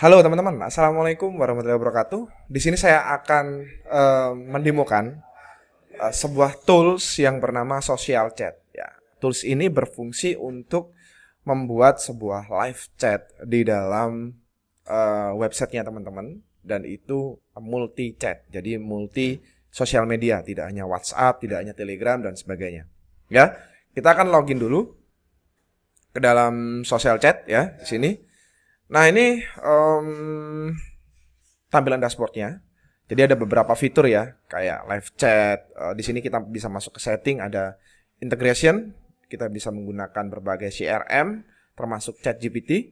Halo teman-teman, assalamualaikum warahmatullahi wabarakatuh. Di sini saya akan uh, mendemokan uh, sebuah tools yang bernama social chat. Ya, tools ini berfungsi untuk membuat sebuah live chat di dalam uh, websitenya teman-teman dan itu multi chat, jadi multi social media, tidak hanya WhatsApp, tidak hanya Telegram dan sebagainya. Ya, kita akan login dulu ke dalam social chat ya di sini. Nah ini um, tampilan dashboardnya. Jadi ada beberapa fitur ya, kayak live chat. Uh, di sini kita bisa masuk ke setting, ada integration. Kita bisa menggunakan berbagai CRM, termasuk chat GPT.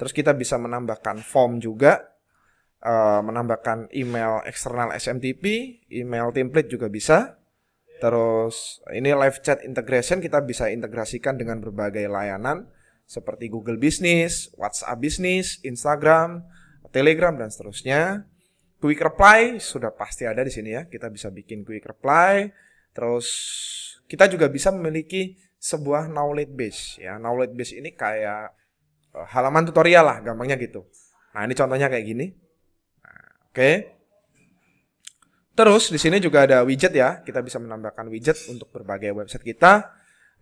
Terus kita bisa menambahkan form juga, uh, menambahkan email eksternal SMTP, email template juga bisa. Terus ini live chat integration kita bisa integrasikan dengan berbagai layanan seperti Google Business, WhatsApp Business, Instagram, Telegram dan seterusnya. Quick reply sudah pasti ada di sini ya. Kita bisa bikin quick reply. Terus kita juga bisa memiliki sebuah knowledge base ya. Knowledge base ini kayak eh, halaman tutorial lah gampangnya gitu. Nah, ini contohnya kayak gini. Nah, oke. Okay. Terus di sini juga ada widget ya. Kita bisa menambahkan widget untuk berbagai website kita.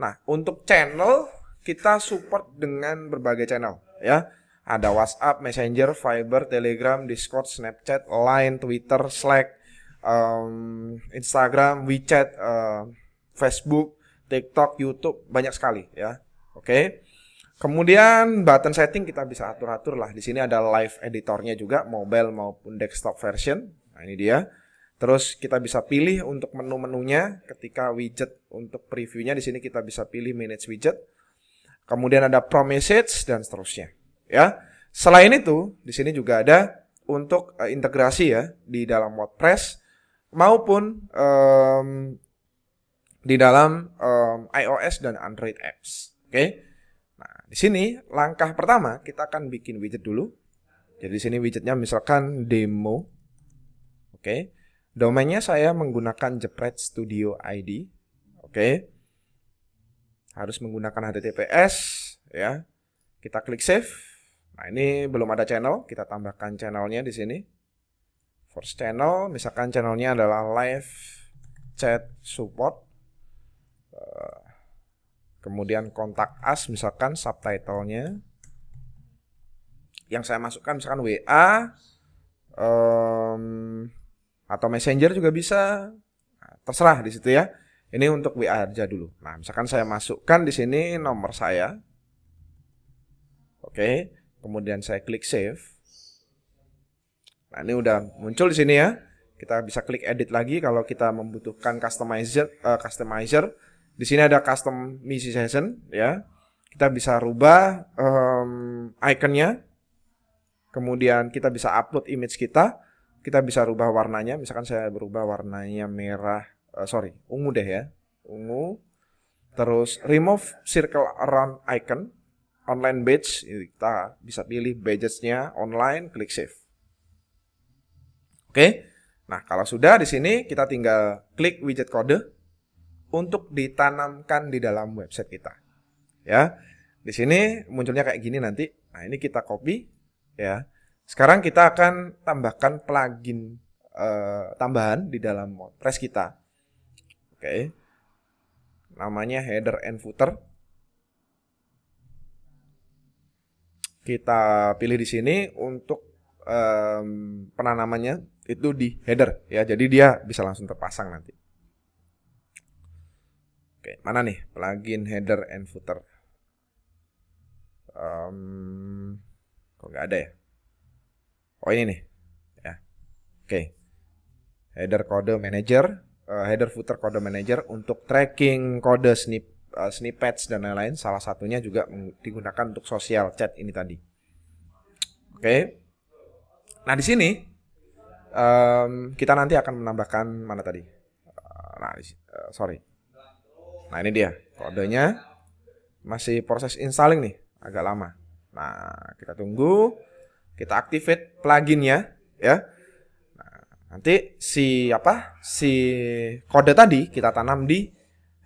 Nah, untuk channel kita support dengan berbagai channel ya. Ada WhatsApp, Messenger, Fiber, Telegram, Discord, Snapchat, Line, Twitter, Slack, um, Instagram, WeChat, uh, Facebook, TikTok, YouTube, banyak sekali ya. Oke. Okay. Kemudian button setting kita bisa atur-atur lah. Di sini ada live editornya juga, mobile maupun desktop version. Nah, ini dia. Terus kita bisa pilih untuk menu-menunya ketika widget untuk previewnya di sini kita bisa pilih manage widget kemudian ada Promises dan seterusnya. Ya. Selain itu, di sini juga ada untuk uh, integrasi ya di dalam WordPress maupun um, di dalam um, iOS dan Android apps. Oke. Okay? Nah, di sini langkah pertama kita akan bikin widget dulu. Jadi di sini widgetnya misalkan demo. Oke. Okay. Domainnya saya menggunakan Jepret Studio ID. Oke. Okay harus menggunakan HTTPS ya. Kita klik save. Nah, ini belum ada channel, kita tambahkan channelnya di sini. First channel, misalkan channelnya adalah live chat support. Eh, kemudian kontak as, misalkan subtitlenya. Yang saya masukkan misalkan WA um, atau messenger juga bisa. Nah, terserah di situ ya. Ini untuk WA aja dulu. Nah, misalkan saya masukkan di sini nomor saya. Oke, kemudian saya klik save. Nah, ini udah muncul di sini ya. Kita bisa klik edit lagi kalau kita membutuhkan customizer uh, customizer. Di sini ada custom session ya. Kita bisa rubah um, iconnya. Kemudian kita bisa upload image kita kita bisa rubah warnanya misalkan saya berubah warnanya merah uh, sorry, ungu deh ya. Ungu. Terus remove circle around icon online badge. Kita bisa pilih badgesnya online, klik save. Oke. Nah, kalau sudah di sini kita tinggal klik widget kode untuk ditanamkan di dalam website kita. Ya. Di sini munculnya kayak gini nanti. Nah, ini kita copy ya. Sekarang kita akan tambahkan plugin uh, tambahan di dalam WordPress kita okay. namanya header and footer kita pilih di sini untuk um, penanamannya itu di header ya jadi dia bisa langsung terpasang nanti Oke, mana nih plugin header and footer? Um, kok nggak ada ya? Oh ini nih, ya. Oke, header kode manager uh, header footer kode manager untuk tracking kode snip, uh, eh, snippets dan lain-lain. Salah satunya juga digunakan untuk sosial chat ini tadi. Oke. Okay. Nah, di sini um, kita nanti akan menambahkan mana tadi? Uh, nah, uh, sorry. Nah, ini dia kodenya. Masih proses installing nih, agak lama. Nah, kita tunggu. Kita activate pluginnya ya. Nanti si apa? Si kode tadi kita tanam di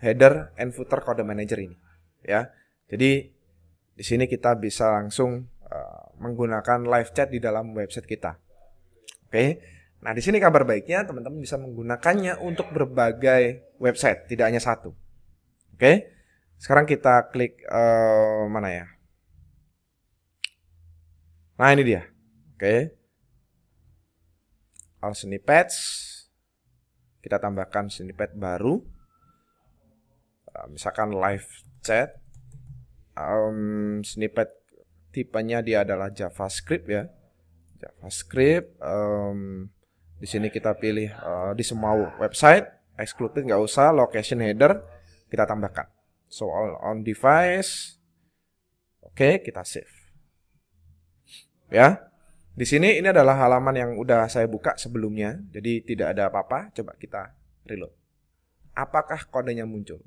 header and footer kode manager ini, ya. Jadi di sini kita bisa langsung uh, menggunakan live chat di dalam website kita. Oke. Okay? Nah, di sini kabar baiknya teman-teman bisa menggunakannya untuk berbagai website, tidak hanya satu. Oke. Okay? Sekarang kita klik uh, mana ya? Nah, ini dia. Oke. Okay all snippets kita tambahkan snippet baru eh, misalkan live chat um, snippet tipenya dia adalah JavaScript ya JavaScript um, di sini kita pilih uh, di semua website excluded nggak usah location header kita tambahkan so all on device oke okay, kita save ya di sini ini adalah halaman yang udah saya buka sebelumnya, jadi tidak ada apa-apa. Coba kita reload. Apakah kodenya muncul?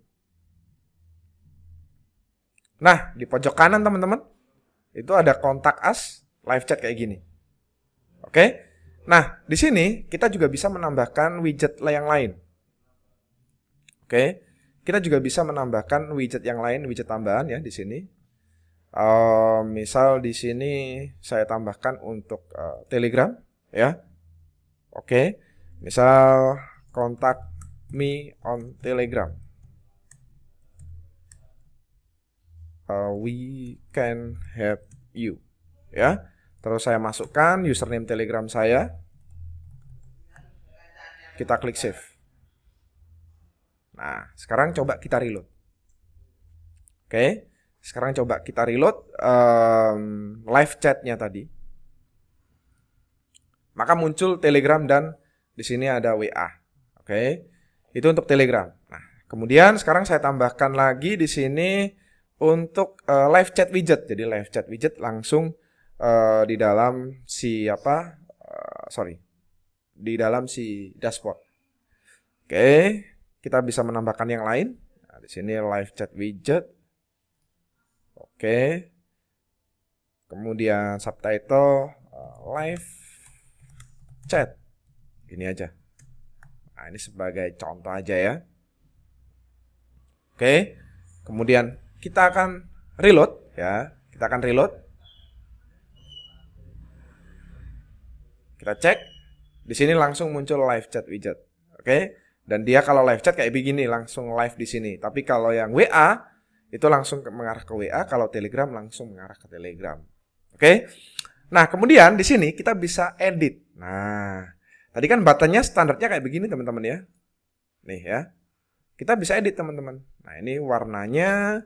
Nah, di pojok kanan teman-teman, itu ada kontak us live chat kayak gini. Oke? Nah, di sini kita juga bisa menambahkan widget yang lain. Oke? Kita juga bisa menambahkan widget yang lain, widget tambahan ya di sini. Uh, misal di sini saya tambahkan untuk uh, Telegram ya. Oke. Okay. Misal kontak me on Telegram. Uh, we can help you ya. Terus saya masukkan username Telegram saya. Kita klik save. Nah, sekarang coba kita reload. Oke. Okay. Sekarang coba kita reload um, live chatnya tadi. Maka muncul Telegram dan di sini ada WA. Oke, okay? itu untuk Telegram. Nah, kemudian sekarang saya tambahkan lagi di sini untuk uh, live chat widget. Jadi live chat widget langsung uh, di dalam si apa? Uh, sorry, di dalam si dashboard. Oke, okay. kita bisa menambahkan yang lain. Nah, di sini live chat widget Oke, kemudian subtitle uh, live chat ini aja nah ini sebagai contoh aja ya oke kemudian kita akan reload ya kita akan reload kita cek di sini langsung muncul live chat widget oke dan dia kalau live chat kayak begini langsung live di sini tapi kalau yang WA itu langsung mengarah ke WA, kalau Telegram langsung mengarah ke Telegram. Oke. Okay? Nah, kemudian di sini kita bisa edit. Nah, tadi kan buttonnya standarnya kayak begini teman-teman ya. Nih ya. Kita bisa edit teman-teman. Nah, ini warnanya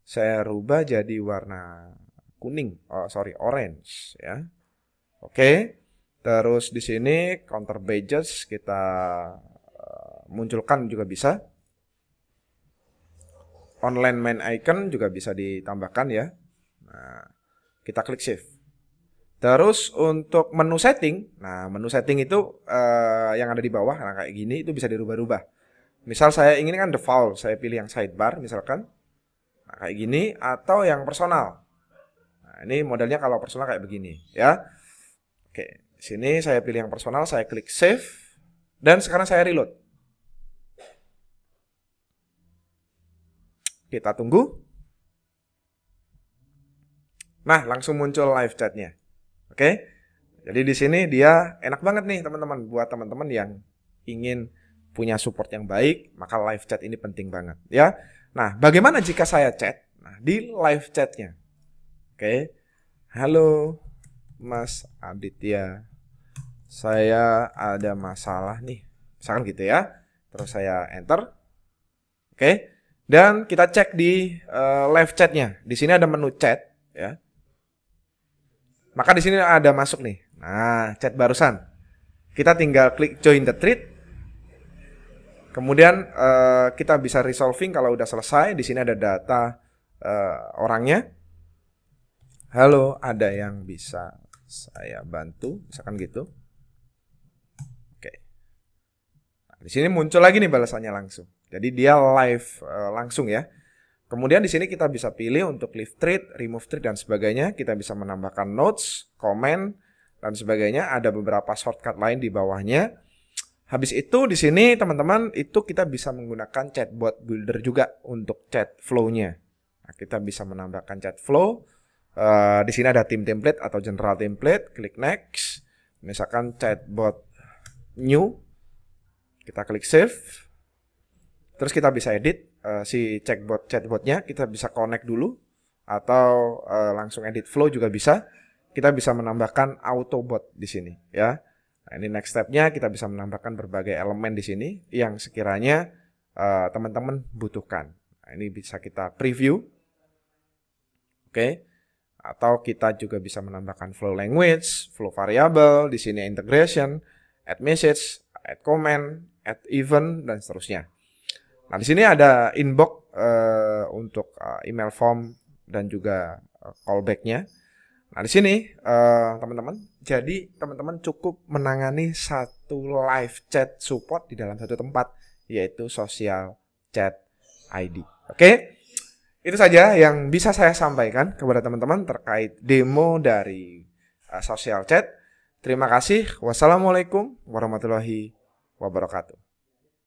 saya rubah jadi warna kuning. Oh, sorry, orange ya. Oke. Okay. Terus di sini counter badges kita eh, munculkan juga bisa online main icon juga bisa ditambahkan ya. Nah, kita klik save. Terus untuk menu setting, nah menu setting itu uh, yang ada di bawah, nah kayak gini itu bisa dirubah-rubah. Misal saya ingin kan default, saya pilih yang sidebar misalkan, nah, kayak gini atau yang personal. Nah, ini modelnya kalau personal kayak begini ya. Oke, sini saya pilih yang personal, saya klik save dan sekarang saya reload. Kita tunggu. Nah, langsung muncul live chatnya. Oke. Jadi di sini dia enak banget nih teman-teman buat teman-teman yang ingin punya support yang baik, maka live chat ini penting banget ya. Nah, bagaimana jika saya chat? Nah, di live chatnya. Oke. Halo Mas Aditya. Saya ada masalah nih. Misalkan gitu ya. Terus saya enter. Oke. Okay. Dan kita cek di uh, live chatnya. Di sini ada menu chat, ya. Maka di sini ada masuk nih. Nah, chat barusan. Kita tinggal klik join the thread. Kemudian uh, kita bisa resolving kalau udah selesai. Di sini ada data uh, orangnya. Halo, ada yang bisa saya bantu? Misalkan gitu. Oke. Nah, di sini muncul lagi nih balasannya langsung. Jadi dia live uh, langsung ya. Kemudian di sini kita bisa pilih untuk leave trade, remove trade dan sebagainya. Kita bisa menambahkan notes, comment dan sebagainya. Ada beberapa shortcut lain di bawahnya. Habis itu di sini teman-teman itu kita bisa menggunakan chatbot builder juga untuk chat flow-nya. Nah, kita bisa menambahkan chat flow. Uh, di sini ada tim template atau general template, klik next. Misalkan chatbot new. Kita klik save. Terus kita bisa edit uh, si chatbot chatbotnya, kita bisa connect dulu atau uh, langsung edit flow juga bisa. Kita bisa menambahkan autobot di sini ya. Nah, ini next stepnya kita bisa menambahkan berbagai elemen di sini yang sekiranya teman eh, teman-teman butuhkan. Nah, ini bisa kita preview, oke? Okay. Atau kita juga bisa menambahkan flow language, flow variable, di sini integration, add message, add comment, add event dan seterusnya. Nah, di sini ada inbox uh, untuk uh, email form dan juga uh, callbacknya. Nah, di sini teman teman-teman, jadi teman-teman cukup menangani satu live chat support di dalam satu tempat, yaitu social chat ID. Oke, okay? itu saja yang bisa saya sampaikan kepada teman-teman terkait demo dari uh, social chat. Terima kasih. Wassalamualaikum warahmatullahi wabarakatuh.